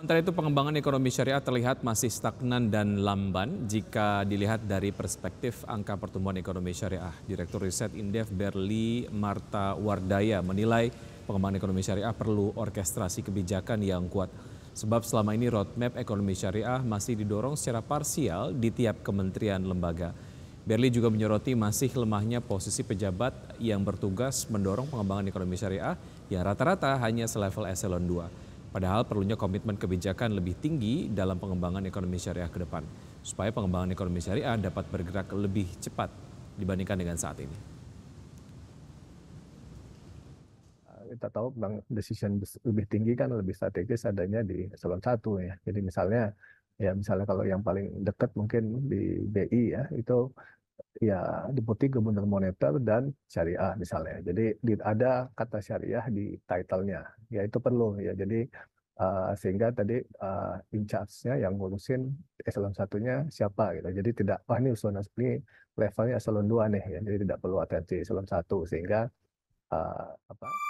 Sementara itu pengembangan ekonomi syariah terlihat masih stagnan dan lamban jika dilihat dari perspektif angka pertumbuhan ekonomi syariah. Direktur Riset Indef Berli Marta Wardaya menilai pengembangan ekonomi syariah perlu orkestrasi kebijakan yang kuat. Sebab selama ini roadmap ekonomi syariah masih didorong secara parsial di tiap kementerian lembaga. Berli juga menyoroti masih lemahnya posisi pejabat yang bertugas mendorong pengembangan ekonomi syariah yang rata-rata hanya selevel eselon 2. Padahal perlunya komitmen kebijakan lebih tinggi dalam pengembangan ekonomi syariah ke depan, supaya pengembangan ekonomi syariah dapat bergerak lebih cepat dibandingkan dengan saat ini. Kita tahu bank decision lebih tinggi kan lebih strategis adanya di salon satu ya. Jadi misalnya ya misalnya kalau yang paling dekat mungkin di BI ya itu ya deputi gubernur moneter dan syariah misalnya. Jadi di, ada kata syariah di titlenya, ya itu perlu ya. Jadi uh, sehingga tadi uh, eh, in charge-nya yang ngurusin eselon satunya siapa gitu. Jadi tidak wah ini eselon ini levelnya eselon dua nih ya. Jadi tidak perlu atensi eselon satu sehingga uh, apa